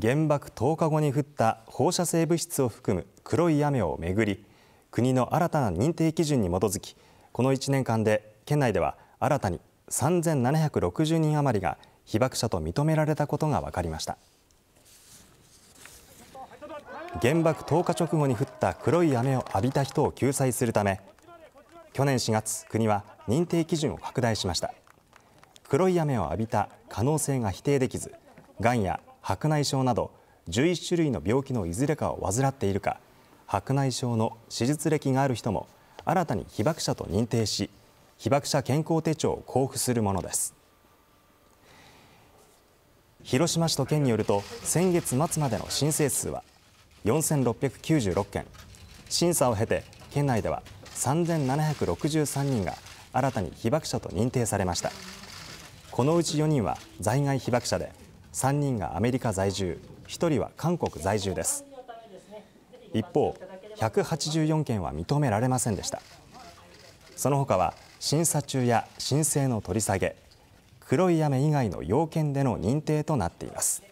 原爆投下後に降った放射性物質を含む黒い雨をめぐり国の新たな認定基準に基づきこの1年間で県内では新たに3760人余りが被爆者と認められたことが分かりました原爆投下直後に降った黒い雨を浴びた人を救済するため去年4月国は認定基準を拡大しました黒い雨を浴びた可能性が否定できずがんや白内障など11種類の病気のいずれかを患っているか白内障の手術歴がある人も新たに被爆者と認定し被爆者健康手帳を交付するものです広島市と県によると先月末までの申請数は4696件審査を経て県内では3763人が新たに被爆者と認定されましたこのうち4人は在外被爆者で3人がアメリカ在住1人は韓国在住です一方184件は認められませんでしたその他は審査中や申請の取り下げ黒い雨以外の要件での認定となっています